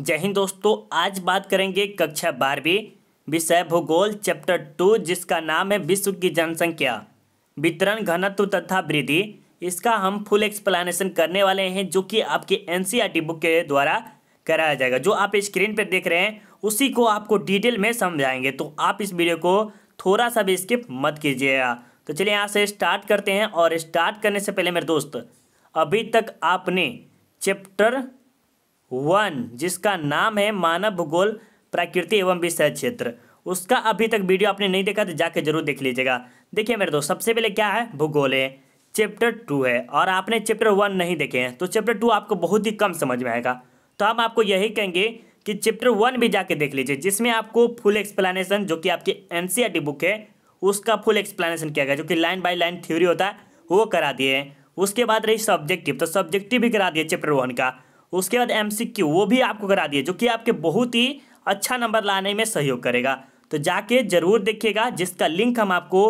जय हिंद दोस्तों आज बात करेंगे कक्षा बारहवीं विषय भूगोल चैप्टर टू जिसका नाम है विश्व की जनसंख्या वितरण घनत्व तथा वृद्धि इसका हम फुल एक्सप्लेनेशन करने वाले हैं जो कि आपके एन बुक e के द्वारा कराया जाएगा जो आप स्क्रीन पर देख रहे हैं उसी को आपको डिटेल में समझाएंगे तो आप इस वीडियो को थोड़ा सा भी स्किप मत कीजिएगा तो चलिए यहाँ से स्टार्ट करते हैं और स्टार्ट करने से पहले मेरे दोस्त अभी तक आपने चैप्टर वन जिसका नाम है मानव भूगोल प्रकृति एवं विषय क्षेत्र उसका अभी तक वीडियो आपने नहीं देखा तो जाके जरूर देख लीजिएगा देखिए मेरे दोस्त सबसे पहले क्या है भूगोल है चैप्टर टू है और आपने चैप्टर वन नहीं देखे हैं तो चैप्टर टू आपको बहुत ही कम समझ में आएगा तो हम आपको यही कहेंगे कि चैप्टर वन भी जाके देख लीजिए जिसमें आपको फुल एक्सप्लेनेशन जो कि आपकी एन बुक e है उसका फुल एक्सप्लेनेशन किया गया जो कि लाइन बाई लाइन थ्योरी होता है वो करा दिए उसके बाद रही सब्जेक्टिव तो सब्जेक्टिव भी करा दिए चैप्टर वन का उसके बाद एम वो भी आपको करा दिए जो कि आपके बहुत ही अच्छा नंबर लाने में सहयोग करेगा तो जाके जरूर देखिएगा जिसका लिंक हम आपको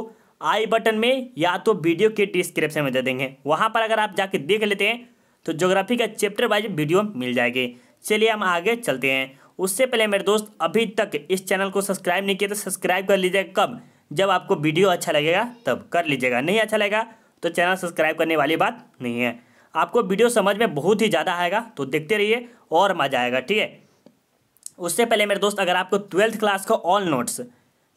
आई बटन में या तो वीडियो के डिस्क्रिप्शन में दे देंगे वहाँ पर अगर आप जाके देख लेते हैं तो ज्योग्राफी का चैप्टर वाइज वीडियो मिल जाएगी चलिए हम आगे चलते हैं उससे पहले मेरे दोस्त अभी तक इस चैनल को सब्सक्राइब नहीं किया तो सब्सक्राइब कर लीजिएगा कब जब आपको वीडियो अच्छा लगेगा तब कर लीजिएगा नहीं अच्छा लगेगा तो चैनल सब्सक्राइब करने वाली बात नहीं है आपको वीडियो समझ में बहुत ही ज़्यादा आएगा तो देखते रहिए और मज़ा आएगा ठीक है उससे पहले मेरे दोस्त अगर आपको ट्वेल्थ क्लास का ऑल नोट्स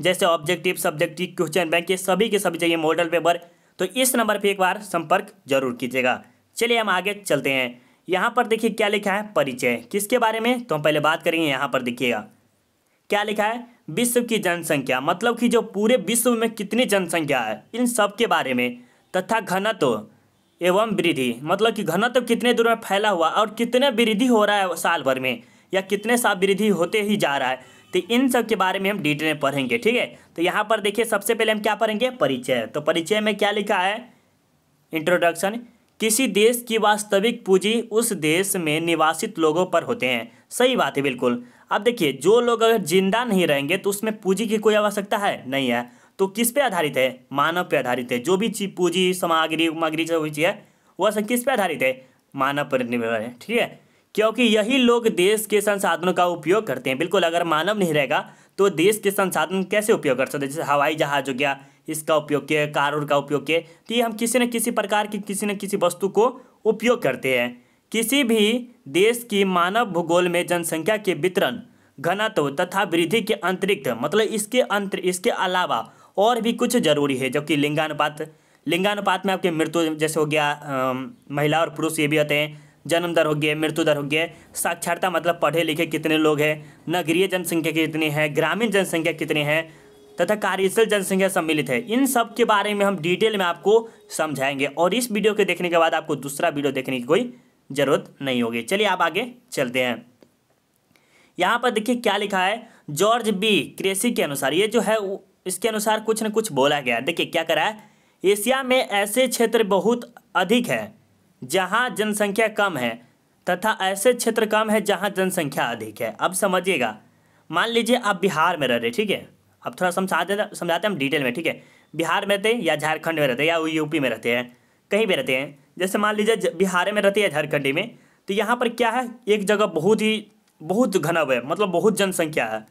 जैसे ऑब्जेक्टिव सब्जेक्टिव क्वेश्चन बैंक ये सभी के सभी चाहिए मॉडल पेपर तो इस नंबर पर एक बार संपर्क जरूर कीजिएगा चलिए हम आगे चलते हैं यहाँ पर देखिए क्या लिखा है परिचय किसके बारे में तो हम पहले बात करेंगे यहाँ पर देखिएगा क्या लिखा है विश्व की जनसंख्या मतलब कि जो पूरे विश्व में कितनी जनसंख्या है इन सब के बारे में तथा घनत्व एवं वृद्धि मतलब कि घनत्व कितने दूर में फैला हुआ और कितने वृद्धि हो रहा है साल भर में या कितने साल वृद्धि होते ही जा रहा है तो इन सब के बारे में हम डिटेल में पढ़ेंगे ठीक है तो यहाँ पर देखिए सबसे पहले हम क्या पढ़ेंगे परिचय तो परिचय में क्या लिखा है इंट्रोडक्शन किसी देश की वास्तविक पूंजी उस देश में निवासित लोगों पर होते हैं सही बात है बिल्कुल अब देखिए जो लोग अगर जिंदा नहीं रहेंगे तो उसमें पूंजी की कोई आवश्यकता है नहीं है तो किस पे आधारित है मानव पे आधारित है जो भी चीज पूंजी सामग्री उमागरी जो भी चीज़ है वह सब किस पे आधारित है मानव पर निर्भर है ठीक है क्योंकि यही लोग देश के संसाधनों का उपयोग करते हैं बिल्कुल अगर मानव नहीं रहेगा तो देश के संसाधन कैसे उपयोग कर सकते जैसे हवाई जहाज हो गया इसका उपयोग किए कार का उपयोग किए तो ये हम किसी न किसी प्रकार की किसी न किसी वस्तु को उपयोग करते हैं किसी भी देश की मानव भूगोल में जनसंख्या के वितरण घनत्व तथा वृद्धि के अंतरिक्त मतलब इसके अंतर इसके अलावा और भी कुछ जरूरी है जबकि लिंगानुपात लिंगानुपात में आपके मृत्यु जैसे हो गया महिला और पुरुष ये भी होते हैं जन्म दर हो गया मृत्यु दर हो गया साक्षरता मतलब पढ़े लिखे कितने लोग हैं नगरीय जनसंख्या कितनी है ग्रामीण जनसंख्या कितनी है तथा कार्यशील जनसंख्या सम्मिलित है इन सब के बारे में हम डिटेल में आपको समझाएंगे और इस वीडियो के देखने के बाद आपको दूसरा वीडियो देखने की कोई ज़रूरत नहीं होगी चलिए आप आगे चलते हैं यहाँ पर देखिए क्या लिखा है जॉर्ज बी क्रेसी के अनुसार ये जो है इसके अनुसार कुछ न कुछ बोला गया देखिए क्या करा है एशिया में ऐसे क्षेत्र बहुत अधिक है जहाँ जनसंख्या कम है तथा ऐसे क्षेत्र कम है जहाँ जनसंख्या अधिक है अब समझिएगा मान लीजिए आप बिहार में रह रहे ठीक है अब थोड़ा समझा दे समझाते हम डिटेल में ठीक है बिहार में रहते या झारखंड में रहते या यूपी में रहते हैं कहीं भी रहते हैं जैसे मान लीजिए बिहार में रहते हैं झारखंड में तो यहाँ पर क्या है एक जगह बहुत ही बहुत घनव है मतलब बहुत जनसंख्या है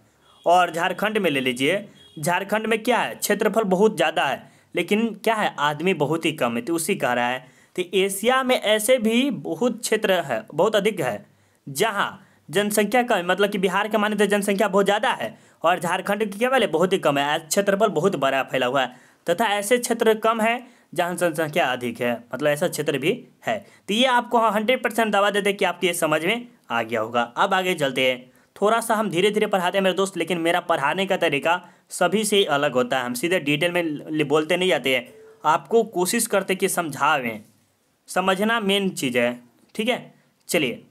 और झारखंड में ले लीजिए झारखंड में क्या है क्षेत्रफल बहुत ज़्यादा है लेकिन क्या है आदमी बहुत ही कम है तो उसी कह रहा है तो एशिया में ऐसे भी बहुत क्षेत्र है बहुत अधिक है जहाँ जनसंख्या कम मतलब कि बिहार के माने तो जनसंख्या बहुत ज़्यादा है और झारखंड की क्या वाले बहुत ही कम है क्षेत्रफल बहुत बड़ा फैला हुआ है तथा ऐसे क्षेत्र कम है जहाँ जनसंख्या अधिक है मतलब ऐसा क्षेत्र भी है तो ये आपको हाँ हंड्रेड परसेंट दवा देते कि आपकी ये समझ में आ गया होगा अब आगे चलते हैं थोड़ा सा हम धीरे धीरे पढ़ाते हैं मेरे दोस्त लेकिन मेरा पढ़ाने का तरीका सभी से अलग होता है हम सीधे डिटेल में बोलते नहीं जाते हैं आपको कोशिश करते कि समझावें समझना मेन चीज़ है ठीक है चलिए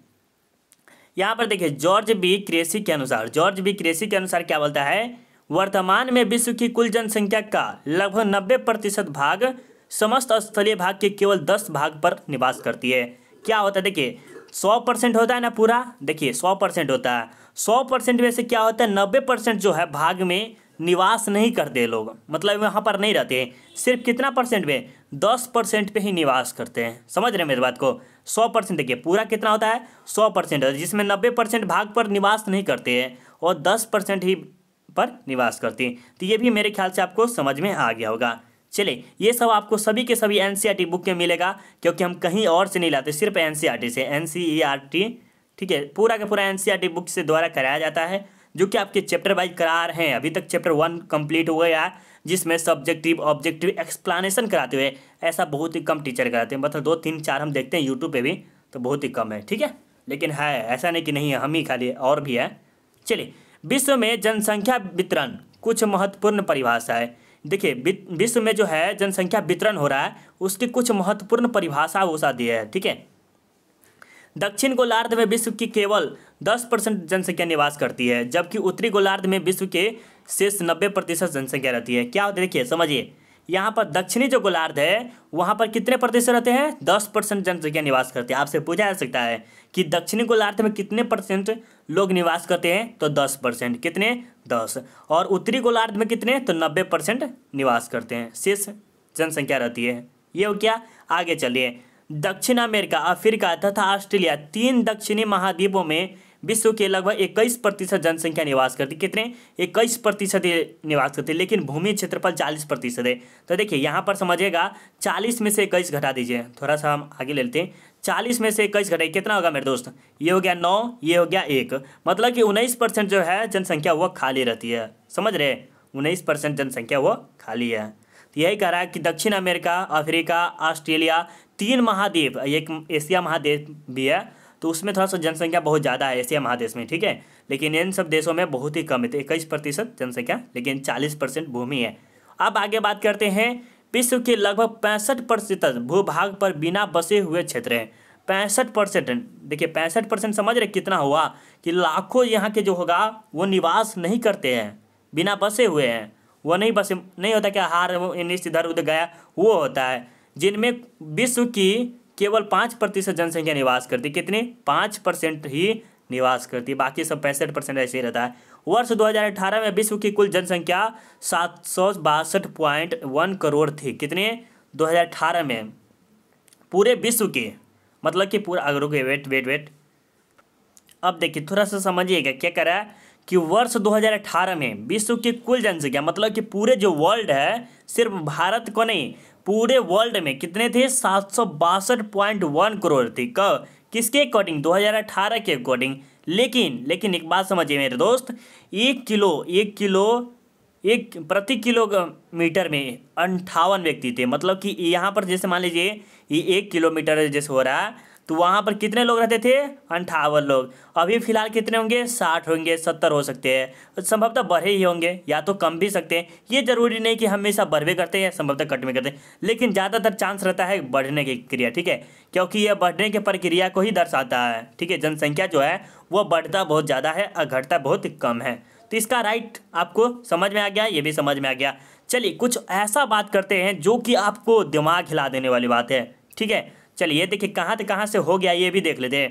यहाँ पर देखिए जॉर्ज बी क्रेसी के अनुसार जॉर्ज बी क्रेसी के अनुसार क्या बोलता है वर्तमान में विश्व की कुल जनसंख्या का लगभग नब्बे प्रतिशत भाग समस्त स्थलीय भाग के केवल दस भाग पर निवास करती है क्या होता है देखिए सौ परसेंट होता है ना पूरा देखिए सौ परसेंट होता है सौ परसेंट में से क्या होता है नब्बे परसेंट जो है भाग में निवास नहीं करते लोग मतलब यहाँ पर नहीं रहते सिर्फ कितना परसेंट पे दस परसेंट पे ही निवास करते हैं समझ रहे हैं मेरी बात को सौ परसेंट देखिए पूरा कितना होता है सौ परसेंट जिसमें नब्बे परसेंट भाग पर निवास नहीं करते हैं और दस परसेंट ही पर निवास करती हैं तो ये भी मेरे ख्याल से आपको समझ में आ गया होगा चलिए ये सब आपको सभी के सभी एन बुक e में मिलेगा क्योंकि हम कहीं और से नहीं लाते सिर्फ एन e से एन e ठीक है पूरा का पूरा एन बुक से द्वारा कराया जाता है जो कि आपके चैप्टर वाइज करा रहे हैं अभी तक चैप्टर वन कंप्लीट हो गया जिसमें सब्जेक्टिव ऑब्जेक्टिव एक्सप्लानेशन कराते हुए ऐसा बहुत ही कम टीचर कराते हैं मतलब दो तीन चार हम देखते हैं यूट्यूब पर भी तो बहुत ही कम है ठीक है लेकिन है ऐसा नहीं कि नहीं है हम ही खाली और भी है चलिए विश्व में जनसंख्या वितरण कुछ महत्वपूर्ण परिभाषा है देखिए विश्व में जो है जनसंख्या वितरण हो रहा है उसकी कुछ महत्वपूर्ण परिभाषा वो सा दी है ठीक है दक्षिण गोलार्ध में विश्व की केवल 10 परसेंट जनसंख्या निवास करती है जबकि उत्तरी गोलार्ध में विश्व के शेष 90 प्रतिशत जनसंख्या रहती है क्या होता है देखिए समझिए यहाँ पर दक्षिणी जो गोलार्ध है वहाँ पर कितने प्रतिशत रहते हैं दस परसेंट जनसंख्या निवास करती है आपसे पूछा जा सकता है कि दक्षिणी गोलार्ध में कितने परसेंट लोग निवास करते हैं तो दस परसेंट कितने दस और उत्तरी गोलार्ध में कितने तो नब्बे परसेंट निवास करते हैं शेष जनसंख्या रहती है ये हो क्या आगे चलिए दक्षिण अमेरिका अफ्रीका तथा ऑस्ट्रेलिया तीन दक्षिणी महाद्वीपों में विश्व के लगभग इक्कीस प्रतिशत जनसंख्या निवास करती कितने इक्कीस प्रतिशत निवास करती लेकिन भूमि क्षेत्रफल चालीस प्रतिशत है तो देखिए यहाँ पर समझिएगा चालीस में से इक्कीस घटा दीजिए थोड़ा सा हम आगे ले लेते हैं चालीस में से इक्कीस घटाइए कितना होगा मेरे दोस्त ये हो गया नौ ये हो गया एक मतलब कि उन्नीस परसेंट जो है जनसंख्या वह खाली रहती है समझ रहे उन्नीस परसेंट जनसंख्या वो खाली है तो यही कह रहा है कि दक्षिण अमेरिका अफ्रीका ऑस्ट्रेलिया तीन महाद्वीप एक एशिया महाद्वीप भी है तो उसमें थोड़ा सा जनसंख्या बहुत ज़्यादा है एशिया महादेश में ठीक है लेकिन इन सब देशों में बहुत ही कम है तो इक्कीस प्रतिशत जनसंख्या लेकिन चालीस परसेंट भूमि है अब आगे बात करते हैं विश्व के लगभग पैंसठ प्रतिशत भूभाग पर बिना बसे हुए क्षेत्र हैं पैंसठ परसेंट देखिए पैंसठ परसेंट समझ रहे कितना हुआ कि लाखों यहाँ के जो होगा वो निवास नहीं करते हैं बिना बसे हुए हैं वो नहीं बसे नहीं होता क्या हार वो इधर उधर गया वो होता है जिनमें विश्व की केवल पाँच प्रतिशत जनसंख्या निवास करती कितनी कितने पाँच परसेंट ही निवास करती है बाकी सब पैंसठ परसेंट ऐसे ही रहता है वर्ष 2018 में विश्व की कुल जनसंख्या सात सौ बासठ पॉइंट वन करोड़ थी कितने 2018 में पूरे विश्व के मतलब कि पूरा अगर रुके वेट वेट वेट अब देखिए थोड़ा सा समझिएगा क्या कह रहा है कि वर्ष 2018 में विश्व की कुल जनसंख्या मतलब कि पूरे जो वर्ल्ड है सिर्फ भारत को नहीं पूरे वर्ल्ड में कितने थे सात करोड़ थे कब किसके अकॉर्डिंग 2018 के अकॉर्डिंग लेकिन लेकिन एक बात समझिए मेरे दोस्त एक किलो एक किलो एक प्रति किलोमीटर में अंठावन व्यक्ति थे मतलब कि यहाँ पर जैसे मान लीजिए ये एक किलोमीटर जैसे हो रहा है तो वहाँ पर कितने लोग रहते थे अंठावन लोग अभी फिलहाल कितने होंगे साठ होंगे सत्तर हो सकते हैं संभवतः बढ़े ही होंगे या तो कम भी सकते हैं ये जरूरी नहीं कि हमेशा बढ़वे करते हैं या संभवतः कट भी करते हैं लेकिन ज़्यादातर चांस रहता है बढ़ने की क्रिया ठीक है क्योंकि यह बढ़ने की प्रक्रिया को ही दर्शाता है ठीक है जनसंख्या जो है वह बढ़ता बहुत ज़्यादा है और घटता बहुत कम है तो इसका राइट आपको समझ में आ गया ये भी समझ में आ गया चलिए कुछ ऐसा बात करते हैं जो कि आपको दिमाग हिला देने वाली बात है ठीक है चलिए देखिए कहाँ से कहाँ से हो गया ये भी देख लेते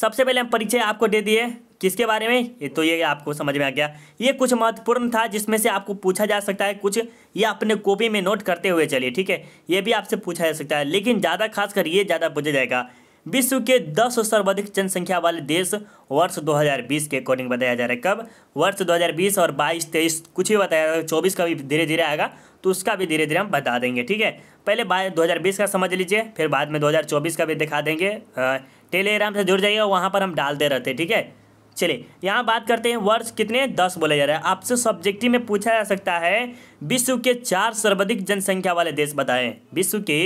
सबसे पहले हम परिचय आपको दे दिए किसके बारे में ये तो ये आपको समझ में आ गया ये कुछ महत्वपूर्ण था जिसमें से आपको पूछा जा सकता है कुछ ये अपने कॉपी में नोट करते हुए चलिए ठीक है ये भी आपसे पूछा जा सकता है लेकिन ज़्यादा खासकर ये ज़्यादा पूछा जाएगा विश्व के 10 सर्वाधिक जनसंख्या वाले देश वर्ष 2020 के अकॉर्डिंग बताया जा रहा है कब वर्ष 2020 और 22 23 कुछ भी बताया जा रहा है चौबीस का भी धीरे धीरे आएगा तो उसका भी धीरे धीरे हम बता देंगे ठीक है पहले दो हज़ार बीस का समझ लीजिए फिर बाद में दो हज़ार चौबीस का भी दिखा देंगे टेलीग्राम से जुड़ जाइएगा वहाँ पर हम डाल दे रहते हैं ठीक है चलिए यहाँ बात करते हैं वर्ष कितने दस बोले जा रहे हैं आपसे सब्जेक्टिव में पूछा जा सकता है विश्व के चार सर्वाधिक जनसंख्या वाले देश बताएं विश्व के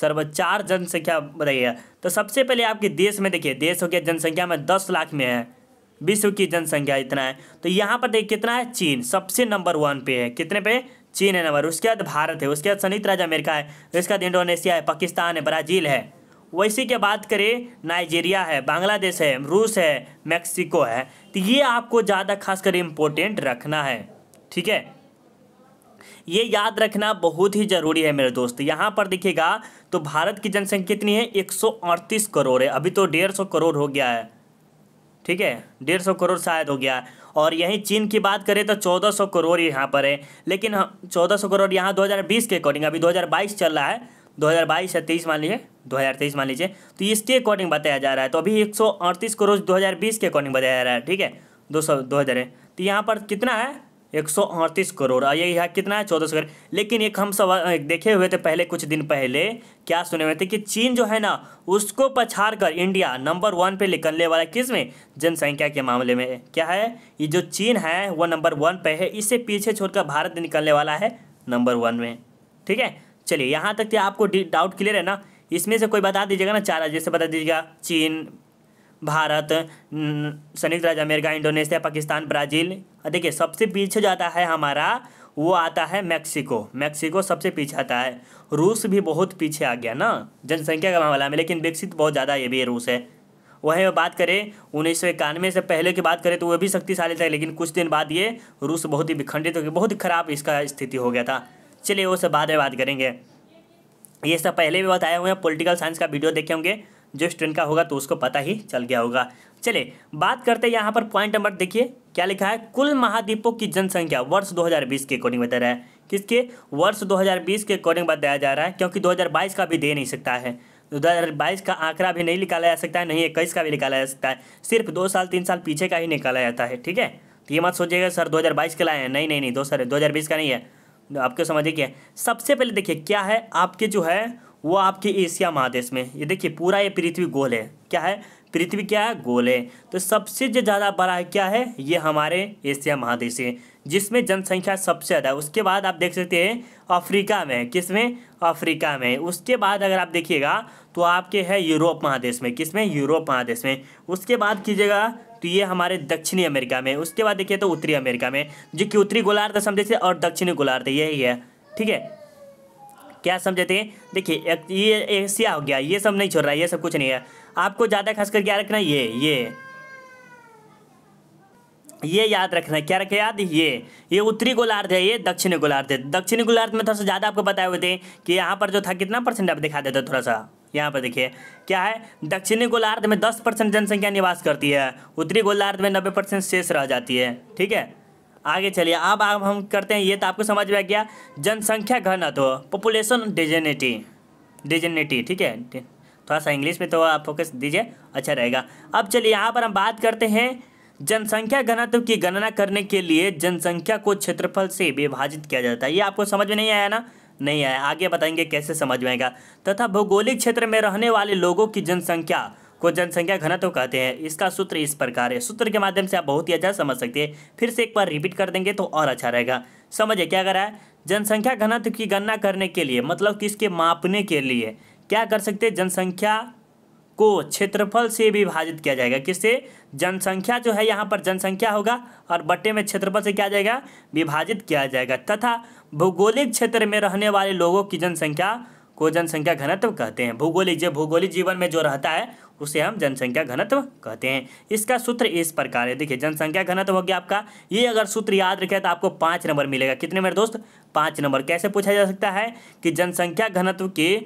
सर्वचार जनसंख्या बताइए तो सबसे पहले आपके देश में देखिए देश हो गया जनसंख्या में दस लाख में है विश्व की जनसंख्या इतना है तो यहाँ पर देखिए कितना है चीन सबसे नंबर वन पे है कितने पे चीन है नंबर उसके बाद भारत है उसके बाद संयुक्त राज्य अमेरिका है उसके बाद इंडोनेशिया है पाकिस्तान है ब्राज़ील है वैसे के बात करें नाइजीरिया है बांग्लादेश है रूस है मैक्सिको है तो ये आपको ज़्यादा खासकर इम्पोर्टेंट रखना है ठीक है ये याद रखना बहुत ही ज़रूरी है मेरे दोस्त यहाँ पर देखिएगा तो भारत की जनसंख्या कितनी है एक करोड़ है अभी तो डेढ़ सौ करोड़ हो गया है ठीक है डेढ़ सौ करोड़ शायद हो गया है और यहीं चीन की बात करें तो चौदह सौ करोड़ यहाँ पर है लेकिन चौदह सौ करोड़ यहाँ दो हज़ार बीस के अकॉर्डिंग अभी दो हज़ार बाईस चल रहा है दो हज़ार बाईस या तेईस मान लीजिए दो हज़ार तेईस मान लीजिए तो इसके अकॉर्डिंग बताया जा रहा है तो अभी एक करोड़ दो के अकॉर्डिंग बताया जा रहा है ठीक है दो सौ दो हज़ार है तो यहाँ पर कितना है 138 करोड़ ये यहाँ कितना है चौदह सौ करोड़ लेकिन एक हम सब देखे हुए थे पहले कुछ दिन पहले क्या सुने हुए थे कि चीन जो है ना उसको पछाड़ कर इंडिया नंबर वन पे निकलने वाला किस में जनसंख्या के मामले में क्या है ये जो चीन है वो नंबर वन पे है इससे पीछे छोड़कर भारत निकलने वाला है नंबर वन में ठीक है चलिए यहाँ तक आपको डाउट क्लियर है ना इसमें से कोई बता दीजिएगा ना चार जैसे बता दीजिएगा चीन भारत संयुक्त राज्य अमेरिका इंडोनेशिया पाकिस्तान ब्राज़ील देखिए सबसे पीछे जाता है हमारा वो आता है मैक्सिको मैक्सिको सबसे पीछे आता है रूस भी बहुत पीछे आ गया ना जनसंख्या का मामला में लेकिन विकसित बहुत ज़्यादा ये भी है रूस है वहीं बात करें उन्नीस सौ इक्यानवे से पहले की बात करें तो वह भी शक्तिशाली था लेकिन कुछ दिन बाद ये रूस बहुत ही विखंडित हो गया बहुत ही खराब इसका स्थिति हो गया था चलिए वो सब बाद में बात करेंगे ये सब पहले भी बताए हुए हैं पॉलिटिकल साइंस का वीडियो देखे होंगे जो स्टूडेंट का होगा तो उसको पता ही चल गया होगा चलिए बात करते हैं यहाँ पर पॉइंट नंबर देखिए क्या लिखा है कुल महाद्वीपों की जनसंख्या वर्ष 2020 के अकॉर्डिंग बता रहा है किसके वर्ष 2020 के अकॉर्डिंग बताया जा रहा है क्योंकि 2022 का भी दे नहीं सकता है 2022 का आंकड़ा भी नहीं निकाला जा सकता है नहीं इक्कीस का भी निकाला जा सकता है सिर्फ दो साल तीन साल पीछे का ही निकाला जाता है ठीक है तो ये मत सोचिएगा सर दो के लाए हैं नहीं नहीं नहीं दो सर दो का नहीं है आपको समझिए क्या सबसे पहले देखिए क्या है आपके जो है वो आपके एशिया महादेश में ये देखिए पूरा ये पृथ्वी गोल है क्या है पृथ्वी क्या है गोल है तो सबसे जो ज़्यादा बड़ा है क्या है ये हमारे एशिया महादेश है जिसमें जनसंख्या सबसे ज़्यादा है उसके बाद आप देख सकते हैं अफ्रीका में किस में अफ्रीका में उसके बाद अगर आप देखिएगा तो आपके है यूरोप महादेश में किस में यूरोप महादेश में उसके बाद कीजिएगा तो ये हमारे दक्षिणी अमेरिका में उसके बाद देखिए तो उत्तरी अमेरिका में जो कि उत्तरी गोलार्ध समझे और दक्षिणी गोलार्ध यही है ठीक है क्या समझे थे देखिए ये एशिया हो गया ये सब नहीं छोड़ रहा है ये सब कुछ नहीं है आपको ज़्यादा खास कर क्या रखना है ये ये ये याद रखना है क्या रखे याद ये ये उत्तरी गोलार्ध है ये दक्षिणी गोलार्ध है दक्षिणी गोलार्ध में थोड़ा सा ज़्यादा आपको बताए हुए थे कि यहाँ पर जो था कितना परसेंट आप दिखा देते थोड़ा सा यहाँ पर देखिए क्या है दक्षिणी गोलार्ध में दस परसेंट जनसंख्या निवास करती है उत्तरी गोलार्ध में नब्बे परसेंट शेष रह जाती है ठीक है आगे चलिए अब आप हम करते हैं ये तो आपको समझ में आ गया जनसंख्या घनत्व पॉपुलेशन डिजेनिटी डिजेनिटी ठीक है थोड़ा सा इंग्लिश में तो आप फोकस दीजिए अच्छा रहेगा अब चलिए यहाँ पर हम बात करते हैं जनसंख्या घनत्व की गणना करने के लिए जनसंख्या को क्षेत्रफल से विभाजित किया जाता है ये आपको समझ में नहीं आया ना नहीं आया आगे बताएंगे कैसे समझ में आएगा तथा भौगोलिक क्षेत्र में रहने वाले लोगों की जनसंख्या को जनसंख्या घनत्व कहते हैं इसका सूत्र इस प्रकार है सूत्र के माध्यम से आप बहुत ही अच्छा समझ सकते हैं फिर से एक बार रिपीट कर देंगे तो और अच्छा रहेगा समझिए क्या करा है जनसंख्या घनत्व की गणना करने के लिए मतलब कि इसके मापने के लिए क्या कर सकते हैं जनसंख्या को क्षेत्रफल से विभाजित किया जाएगा किससे जनसंख्या जो है यहाँ पर जनसंख्या होगा और बट्टे में क्षेत्रफल से क्या जाएगा विभाजित किया जाएगा तथा भौगोलिक क्षेत्र में रहने वाले लोगों की जनसंख्या को जनसंख्या घनत्व कहते हैं भौगोलिक जो भौगोलिक जीवन में जो रहता है उसे हम जनसंख्या घनत्व कहते हैं इसका सूत्र इस प्रकार है देखिए जनसंख्या घनत्व हो गया आपका ये अगर सूत्र याद रखे तो आपको पाँच नंबर मिलेगा कितने मेरे दोस्त पाँच नंबर कैसे पूछा जा सकता है कि जनसंख्या घनत्व के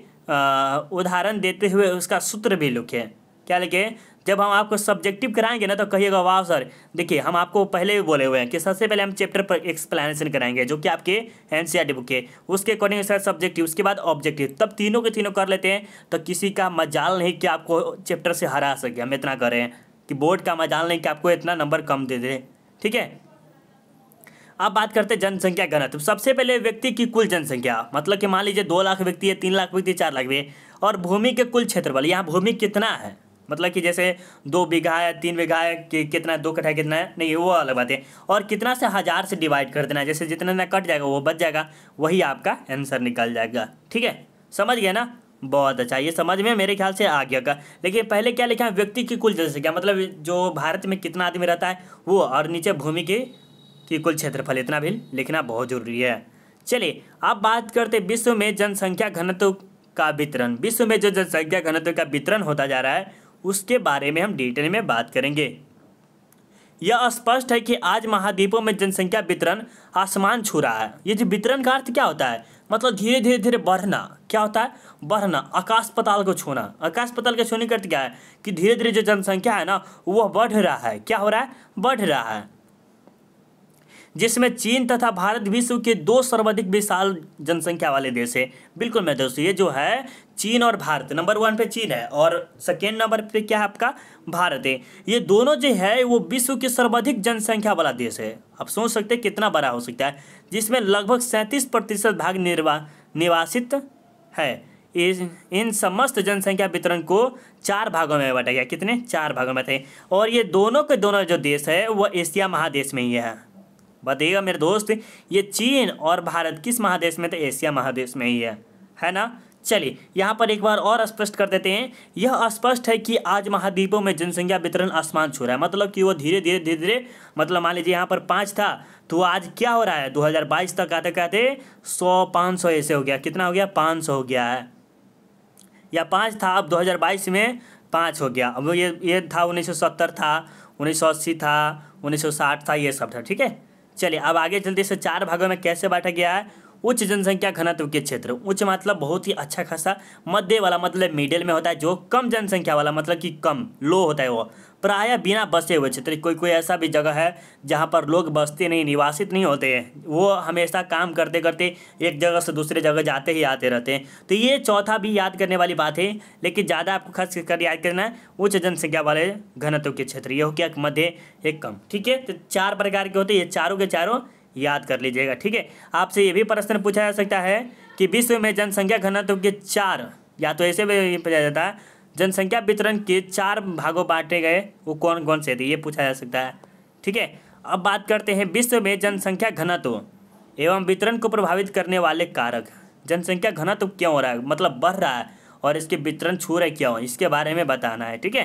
उदाहरण देते हुए उसका सूत्र भी लुखे क्या लिखे जब हम आपको सब्जेक्टिव कराएंगे ना तो कहिएगा वाह सर देखिए हम आपको पहले भी बोले हुए हैं कि सबसे पहले हम चैप्टर पर एक्सप्लेनेशन कराएंगे जो कि आपके एन सी बुक के उसके अकॉर्डिंग सर सब्जेक्टिव उसके बाद ऑब्जेक्टिव तब तीनों के तीनों कर लेते हैं तो किसी का मजाल नहीं कि आपको चैप्टर से हरा सके हम इतना करें कि बोर्ड का मजाल नहीं कि आपको इतना नंबर कम दे दे ठीक है अब बात करते हैं जनसंख्या घनत्व तो सबसे पहले व्यक्ति की कुल जनसंख्या मतलब कि मान लीजिए दो लाख व्यक्ति है तीन लाख व्यक्ति चार लाख व्यक्ति और भूमि के कुल क्षेत्रफल यहाँ भूमि कितना है मतलब कि जैसे दो बीघा है तीन बीघा है कि कितना है दो कट्ठा है कितना है नहीं वो अलग बात है और कितना से हज़ार से डिवाइड कर देना है जैसे जितना ना कट जाएगा वो बच जाएगा वही आपका आंसर निकल जाएगा ठीक है समझ गया ना बहुत अच्छा ये समझ में मेरे ख्याल से आ गया का लेकिन पहले क्या लिखा है व्यक्ति की कुल जनसंख्या मतलब जो भारत में कितना आदमी रहता है वो और नीचे भूमि की कुल क्षेत्रफल इतना भी लिखना बहुत जरूरी है चलिए अब बात करते विश्व में जनसंख्या घनत्व का वितरण विश्व में जो जनसंख्या घनत्व का वितरण होता जा रहा है उसके बारे में हम डिटेल में बात करेंगे यह स्पष्ट है कि आज महाद्वीपों में जनसंख्या वितरण आसमान छू रहा है ये जो वितरण का अर्थ क्या होता है मतलब धीरे धीरे धीरे बढ़ना क्या होता है बढ़ना आकाश पताल को छूना आकाश पताल के छूने का क्या है कि धीरे धीरे जो जनसंख्या है ना वह बढ़ रहा है क्या हो रहा है बढ़ रहा है जिसमें चीन तथा भारत विश्व के दो सर्वाधिक विशाल जनसंख्या वाले देश है बिल्कुल मैं दोस्तों ये जो है चीन और भारत नंबर वन पे चीन है और सेकेंड नंबर पे क्या है आपका भारत है ये दोनों जो है वो विश्व के सर्वाधिक जनसंख्या वाला देश है आप सोच सकते हैं कितना बड़ा हो सकता है जिसमें लगभग सैंतीस प्रतिशत भाग निर्वा निवासित है इन समस्त जनसंख्या वितरण को चार भागों में बांटा गया कितने चार भागों में थे और ये दोनों के दोनों जो देश है वो एशिया महादेश में ही है बताइएगा मेरे दोस्त ये चीन और भारत किस महादेश में थे एशिया महादेश में ही है है ना चलिए यहाँ पर एक बार और स्पष्ट कर देते हैं यह स्पष्ट है कि आज महाद्वीपों में जनसंख्या वितरण आसमान छू रहा है मतलब कि वो धीरे धीरे धीरे धीरे मतलब मान लीजिए यहाँ पर पाँच था तो आज क्या हो रहा है 2022 तक आते कहते सौ पाँच सौ ऐसे हो गया कितना हो गया पाँच सौ हो गया है या पाँच था अब 2022 में पाँच हो गया अब ये ये था उन्नीस था उन्नीस था उन्नीस था ये सब था ठीक है चलिए अब आगे जल्दी से चार भागों में कैसे बांटा गया है उच्च जनसंख्या घनत्व के क्षेत्र उच्च मतलब बहुत ही अच्छा खासा मध्य वाला मतलब मिडिल में होता है जो कम जनसंख्या वाला मतलब कि कम लो होता है वो प्राय बिना बसे हुए क्षेत्र कोई कोई ऐसा भी जगह है जहाँ पर लोग बसते नहीं निवासित नहीं होते हैं वो हमेशा काम करते करते एक जगह से दूसरे जगह जाते ही आते रहते हैं तो ये चौथा भी याद करने वाली बात है लेकिन ज़्यादा आपको खर्च कर याद करना है उच्च जनसंख्या वाले घनत्व के क्षेत्र ये हो गया मध्य एक कम ठीक है तो चार प्रकार के होते हैं ये चारों के चारों याद कर लीजिएगा ठीक है आपसे ये भी प्रश्न पूछा जा सकता है कि विश्व में जनसंख्या घनत्व के चार या तो ऐसे भी पूछा जाता है जनसंख्या वितरण के चार भागों बांटे गए वो कौन कौन से थे ये पूछा जा सकता है ठीक है अब बात करते हैं विश्व में जनसंख्या घनत्व एवं वितरण को प्रभावित करने वाले कारक जनसंख्या घनत्व क्यों हो रहा है मतलब बढ़ रहा है और इसके वितरण छू रहे क्यों इसके बारे में बताना है ठीक है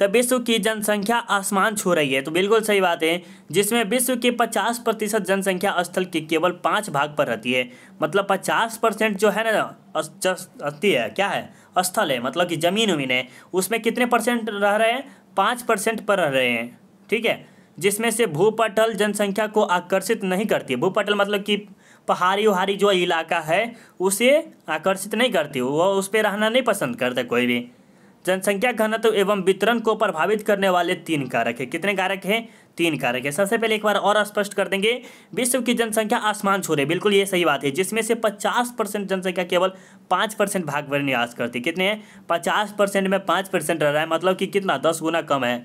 तो विश्व की जनसंख्या आसमान छू रही है तो बिल्कुल सही बात है जिसमें विश्व की 50 प्रतिशत जनसंख्या स्थल के केवल पाँच भाग पर रहती है मतलब 50 परसेंट जो है ना अस्थि है क्या है स्थल है मतलब कि जमीन उमीन है उसमें कितने परसेंट रह रहे हैं पाँच परसेंट पर रह रहे हैं ठीक है जिसमें से भूपटल जनसंख्या को आकर्षित नहीं करती है भूपटल मतलब कि पहाड़ी उहाड़ी जो इलाका है उसे आकर्षित नहीं करती वो उस पर रहना नहीं पसंद करता कोई भी जनसंख्या घनत्व एवं वितरण को प्रभावित करने वाले तीन कारक है कितने कारक हैं तीन कारक है सबसे पहले एक बार और स्पष्ट कर देंगे विश्व की जनसंख्या आसमान छोड़े बिल्कुल ये सही बात है जिसमें से 50 परसेंट जनसंख्या केवल 5 परसेंट भाग पर निवास करती कितने हैं पचास परसेंट में 5 परसेंट रह रहा है मतलब कि कितना दस गुना कम है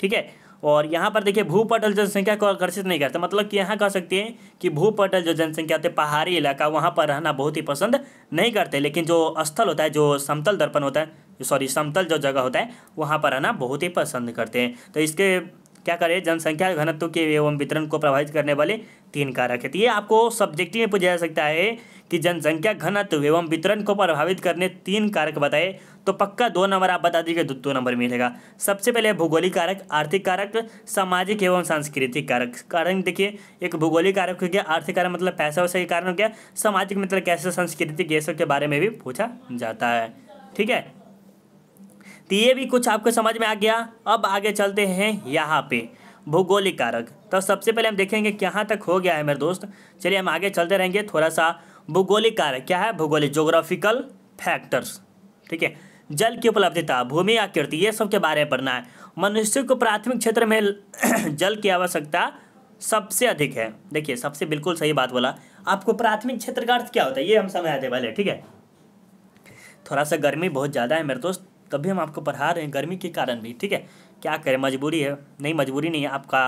ठीक है और यहाँ पर देखिए भूपटल जनसंख्या को आकर्षित नहीं करता मतलब कि यहाँ कह सकते हैं कि भूपटल जो जनसंख्या होती है पहाड़ी इलाका वहाँ पर रहना बहुत ही पसंद नहीं करते लेकिन जो स्थल होता है जो समतल दर्पण होता है सॉरी समतल जो जगह होता है वहाँ पर रहना बहुत ही पसंद करते हैं तो इसके क्या करें जनसंख्या घनत्व के एवं वितरण को प्रभावित करने वाले तीन कारक है तो ये आपको सब्जेक्टिव में पूछा जा सकता है कि जनसंख्या घनत्व एवं वितरण को प्रभावित करने तीन कारक बताए तो पक्का दो नंबर आप बता दीजिए तो दो नंबर मिलेगा सबसे पहले भूगोलिक कारक आर्थिक कारक सामाजिक एवं सांस्कृतिक कारक कारण देखिए एक भूगोलिक कारक हो गया आर्थिक कारक मतलब पैसा वैसा के कारण हो गया सामाजिक मतलब कैसे सांस्कृतिक ये सब के बारे में भी पूछा जाता है ठीक है तो ये भी कुछ आपको समझ में आ गया अब आगे चलते हैं यहाँ पे भूगोलिक कारक तो सबसे पहले हम देखेंगे कहाँ तक हो गया है मेरे दोस्त चलिए हम आगे चलते रहेंगे थोड़ा सा भूगोलिक कारक क्या है भूगोलिक जोग्राफिकल फैक्टर्स ठीक है जल की उपलब्धता भूमि आकृति ये सब के बारे में पढ़ना है मनुष्य को प्राथमिक क्षेत्र में जल की आवश्यकता सबसे अधिक है देखिए सबसे बिल्कुल सही बात बोला आपको प्राथमिक क्षेत्र का अर्थ क्या होता है ये हम समझ आते पहले ठीक है थोड़ा सा गर्मी बहुत ज़्यादा है मेरे दोस्त तभी हम आपको पढ़ा रहे हैं गर्मी के कारण भी ठीक है क्या करें मजबूरी है नहीं मजबूरी नहीं है आपका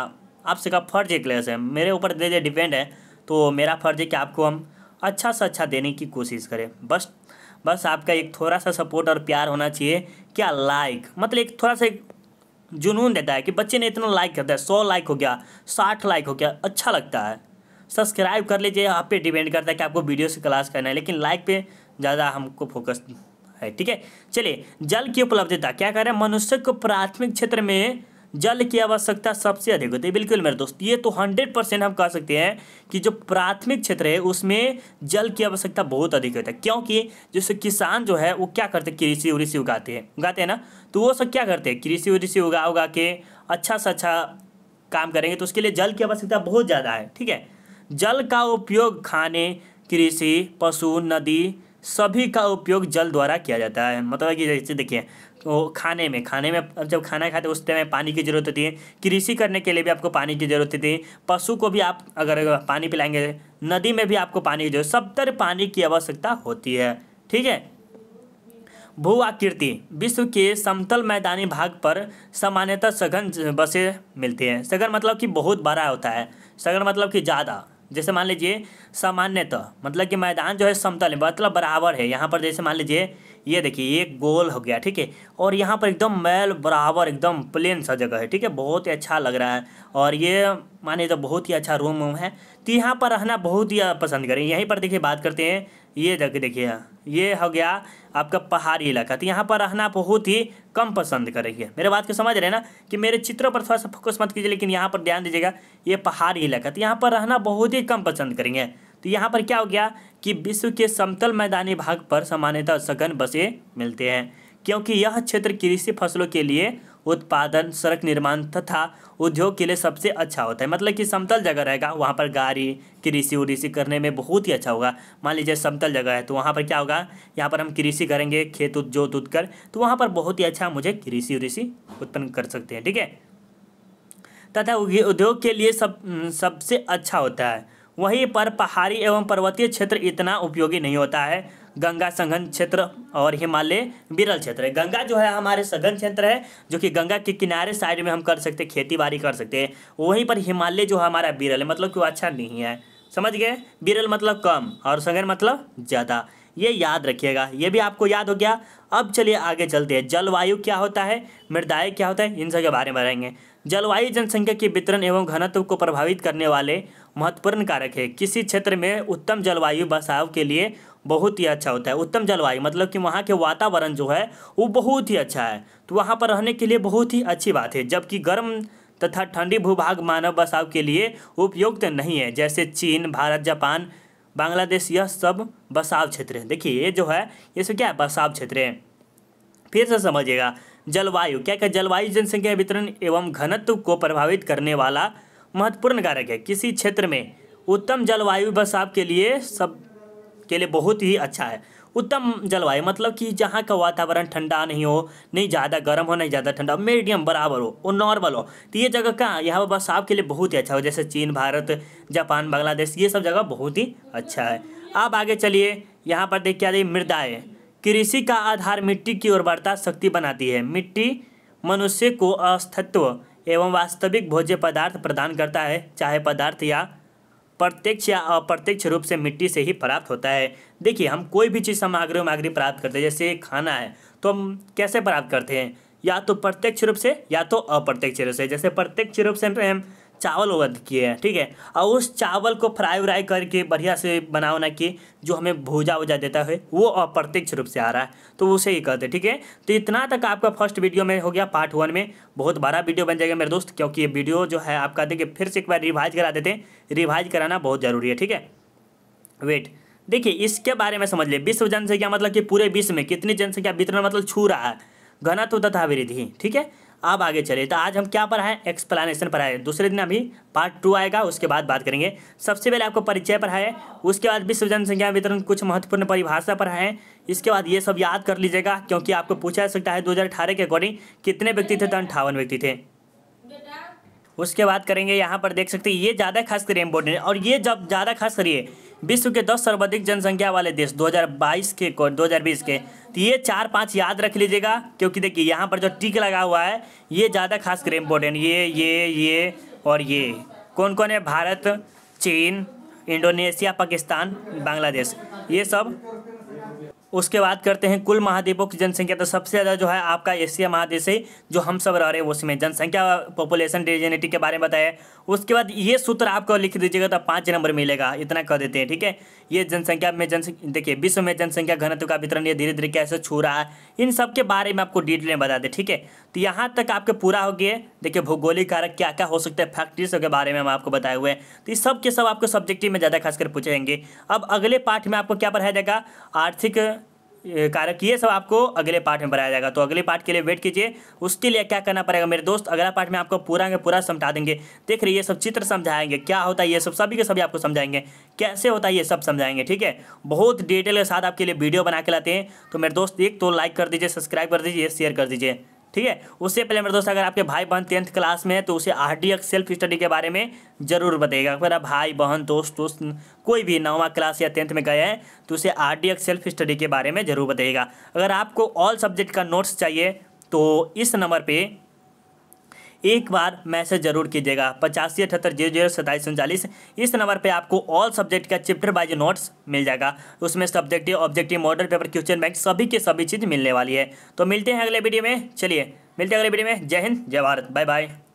आपसे का फर्ज एक लेस है मेरे ऊपर दे डिपेंड है तो मेरा फर्ज है कि आपको हम अच्छा से अच्छा देने की कोशिश करें बस बस आपका एक थोड़ा सा सपोर्ट और प्यार होना चाहिए क्या लाइक मतलब एक थोड़ा सा एक जुनून देता है कि बच्चे ने इतना लाइक करता है सौ लाइक हो गया साठ लाइक हो गया अच्छा लगता है सब्सक्राइब कर लीजिए आप पे डिपेंड करता है कि आपको वीडियो से क्लास करना है लेकिन लाइक पे ज़्यादा हमको फोकस है ठीक है चलिए जल की उपलब्धता क्या कह रहे हैं मनुष्य को प्राथमिक क्षेत्र में जल की आवश्यकता सबसे अधिक होती है बिल्कुल मेरे दोस्त ये तो हंड्रेड परसेंट हम कह सकते हैं कि जो प्राथमिक क्षेत्र है उसमें जल की आवश्यकता बहुत अधिक होता है क्योंकि जैसे किसान जो है वो क्या करते हैं कृषि उसी उगाते हैं उगाते हैं ना तो वो सब क्या करते हैं कृषि उसी उगा उगा के अच्छा से अच्छा काम करेंगे तो उसके लिए जल की आवश्यकता बहुत ज़्यादा है ठीक है जल का उपयोग खाने कृषि पशु नदी सभी का उपयोग जल द्वारा किया जाता है मतलब कि जैसे देखिए तो खाने में खाने में जब खाना खाते उस टाइम पानी की ज़रूरत होती है कृषि करने के लिए भी आपको पानी की ज़रूरत होती है पशु को भी आप अगर पानी पिलाएंगे नदी में भी आपको पानी की जरूरत सब तरह पानी की आवश्यकता होती है ठीक है भू आकृति विश्व के समतल मैदानी भाग पर सामान्यतः सघन बसें मिलती हैं सघन मतलब कि बहुत बड़ा होता है सघन मतलब कि ज़्यादा जैसे मान लीजिए सामान्यतः मतलब कि मैदान जो है समतल है मतलब बराबर है यहाँ पर जैसे मान लीजिए ये देखिए ये गोल हो गया ठीक है और यहाँ पर एकदम मैल बराबर एकदम प्लेन सा जगह है ठीक है बहुत ही अच्छा लग रहा है और ये माने तो बहुत ही अच्छा रूम वूम है तो यहाँ पर रहना बहुत ही पसंद करें यहीं पर देखिए बात करते हैं ये देख देखिए ये हो गया आपका पहाड़ी इलाका तो यहाँ पर रहना बहुत ही कम पसंद करेंगे मेरे बात को समझ रहे हैं ना कि मेरे चित्रों पर थोड़ा सा फोकस मत कीजिए लेकिन यहाँ पर ध्यान दीजिएगा ये पहाड़ी इलाका तो यहाँ पर रहना बहुत ही कम पसंद करेंगे तो यहाँ पर क्या हो गया कि विश्व के समतल मैदानी भाग पर सामान्यतः सघन बसे मिलते हैं क्योंकि यह क्षेत्र कृषि फसलों के लिए उत्पादन सड़क निर्माण तथा उद्योग के लिए सबसे अच्छा होता है मतलब कि समतल जगह रहेगा वहाँ पर गाड़ी कृषि उृषि करने में बहुत ही अच्छा होगा मान लीजिए समतल जगह है तो वहाँ पर क्या होगा यहाँ पर हम कृषि करेंगे खेत जोत उद कर तो वहाँ पर बहुत ही अच्छा मुझे कृषि उृषि उत्पन्न कर सकते हैं ठीक है तथा उद्योग के लिए सब सबसे अच्छा होता है वहीं पर पहाड़ी एवं पर्वतीय क्षेत्र इतना उपयोगी नहीं होता है गंगा सघन क्षेत्र और हिमालय बिरल क्षेत्र है गंगा जो है हमारे सघन क्षेत्र है जो कि गंगा के किनारे साइड में हम कर सकते खेती बाड़ी कर सकते हैं वहीं पर हिमालय जो हमारा बिरल है मतलब कि वो अच्छा नहीं है समझ गए बिरल मतलब कम और सघन मतलब ज़्यादा ये याद रखिएगा ये भी आपको याद हो गया अब चलिए आगे चलते हैं जलवायु क्या होता है मृदाएँ क्या होता है इन सब के बारे में रहेंगे जलवायु जनसंख्या के वितरण एवं घनत्व को प्रभावित करने वाले महत्वपूर्ण कारक है किसी क्षेत्र में उत्तम जलवायु बसाव के लिए बहुत ही अच्छा होता है उत्तम जलवायु मतलब कि वहाँ के वातावरण जो है वो बहुत ही अच्छा है तो वहाँ पर रहने के लिए बहुत ही अच्छी बात है जबकि गर्म तथा ठंडी भूभाग मानव बसाव के लिए उपयुक्त नहीं है जैसे चीन भारत जापान बांग्लादेश यह सब बसाव क्षेत्र है देखिए ये जो है ये सब क्या है बसाव क्षेत्र है फिर से समझिएगा जलवायु क्या क्या जलवायु जनसंख्या वितरण एवं घनत्व को प्रभावित करने वाला महत्वपूर्ण कारक है किसी क्षेत्र में उत्तम जलवायु बसाव के लिए सब के लिए बहुत ही अच्छा है उत्तम जलवायु मतलब कि जहाँ का वातावरण ठंडा नहीं हो नहीं ज़्यादा गर्म हो नहीं ज़्यादा ठंडा मीडियम बराबर हो और नॉर्मल हो तो ये जगह कहाँ यहाँ पर बसाव के लिए बहुत ही अच्छा हो जैसे चीन भारत जापान बांग्लादेश ये सब जगह बहुत ही अच्छा है अब आगे चलिए यहाँ पर देख क्या जाए मृदाएँ कृषि का आधार मिट्टी की उर्वरता शक्ति बनाती है मिट्टी मनुष्य को अस्तित्व एवं वास्तविक भोज्य पदार्थ प्रदान करता है चाहे पदार्थ या प्रत्यक्ष या अप्रत्यक्ष रूप से मिट्टी से ही प्राप्त होता है देखिए हम कोई भी चीज़ सामग्री वामग्री प्राप्त करते हैं जैसे खाना है तो हम कैसे प्राप्त करते हैं या तो प्रत्यक्ष रूप से या तो अप्रत्यक्ष रूप से जैसे प्रत्यक्ष रूप से हम चावल ओवर किए हैं ठीक है और उस चावल को फ्राई व्राई करके बढ़िया से बना उना के जो हमें भूजा वूजा देता है वो अप्रत्यक्ष रूप से आ रहा है तो उसे ही कहते हैं ठीक है तो इतना तक आपका फर्स्ट वीडियो में हो गया पार्ट वन में बहुत बड़ा वीडियो बन जाएगा मेरे दोस्त क्योंकि ये वीडियो जो है आपका देखिए फिर से एक बार रिवाइज करा देते हैं रिवाइज कराना बहुत ज़रूरी है ठीक है वेट देखिए इसके बारे में समझ लिए विश्व जनसंख्या मतलब कि पूरे विश्व में कितनी जनसंख्या वितरण मतलब छू रहा है घनत्व तथा वृद्धि ठीक है अब आगे चले तो आज हम क्या पढ़ाएं एक्सप्लेनेशन पढ़ाए दूसरे दिन अभी पार्ट टू आएगा उसके बाद बात करेंगे सबसे पहले आपको परिचय पढ़ाए उसके बाद विश्व जनसंख्या वितरण कुछ महत्वपूर्ण परिभाषा पढ़ाएं इसके बाद ये सब याद कर लीजिएगा क्योंकि आपको पूछा जा सकता है दो के अकॉर्डिंग कितने व्यक्ति थे तो अंठावन व्यक्ति थे उसके बाद करेंगे यहाँ पर देख सकते हैं ये ज़्यादा खास करिए इम्पोर्टेंट और ये जब ज़्यादा खास करिए विश्व के 10 सर्वाधिक जनसंख्या वाले देश 2022 के को 2020 के तो ये चार पांच याद रख लीजिएगा क्योंकि देखिए यहाँ पर जो टिक लगा हुआ है ये ज़्यादा खास कर इम्पोर्टेंट ये ये ये और ये कौन कौन है भारत चीन इंडोनेशिया पाकिस्तान बांग्लादेश ये सब उसके बाद करते हैं कुल महाद्वीपों की जनसंख्या तो सबसे ज़्यादा जो है आपका एशिया महादेश से जो हम सब रह रहे हैं उसमें जनसंख्या पॉपुलेशन डेजेनेटी के बारे में बताया उसके बाद ये सूत्र आपको लिख दीजिएगा तो पाँच नंबर मिलेगा इतना कह देते हैं ठीक है ये जनसंख्या में जन देखिए विश्व में जनसंख्या घनत्व का वितरण ये धीरे धीरे कैसे छू रहा है इन सब के बारे में आपको डिटेल में बता दें ठीक है तो यहाँ तक आपके पूरा हो गया देखिए भौगोलिक कारक क्या क्या हो सकते हैं फैक्ट्रीज के बारे में हम आपको बताए हुए हैं तो इस सब के सब आपको सब्जेक्टिव में ज़्यादा खासकर पूछेंगे अब अगले पार्ट में आपको क्या पढ़ाया जाएगा आर्थिक कारक ये सब आपको अगले पार्ट में बनाया जाएगा तो अगले पार्ट के लिए वेट कीजिए उसके लिए क्या करना पड़ेगा मेरे दोस्त अगला पार्ट में आपको पूरा के पूरा समझा देंगे देख रहे ये सब चित्र समझाएंगे क्या होता है ये सब सभी के सभी आपको समझाएंगे कैसे होता है ये सब समझाएंगे ठीक है बहुत डिटेल के साथ आपके लिए वीडियो बना के लाते हैं तो मेरे दोस्त एक तो लाइक कर दीजिए सब्सक्राइब कर दीजिए शेयर कर दीजिए ठीक है उससे पहले मेरे दोस्त अगर आपके भाई बहन टेंथ क्लास में है तो उसे आर डी सेल्फ स्टडी के बारे में ज़रूर बताएगा मेरा भाई बहन दोस्त दोस्त कोई भी नौवा क्लास या टेंथ में गए हैं तो उसे आर डी सेल्फ स्टडी के बारे में ज़रूर बताएगा अगर आपको ऑल सब्जेक्ट का नोट्स चाहिए तो इस नंबर पर एक बार मैसेज जरूर कीजिएगा पचासी अठहत्तर जीरो जीरो सत्ताईस उनचालीस इस नंबर पर आपको ऑल सब्जेक्ट का चैप्टर बाय नोट्स मिल जाएगा उसमें subjective objective model paper question bank सभी के सभी चीज़ मिलने वाली है तो मिलते हैं अगले वीडियो में चलिए मिलते हैं अगले वीडियो में जय हिंद जय भारत बाय बाय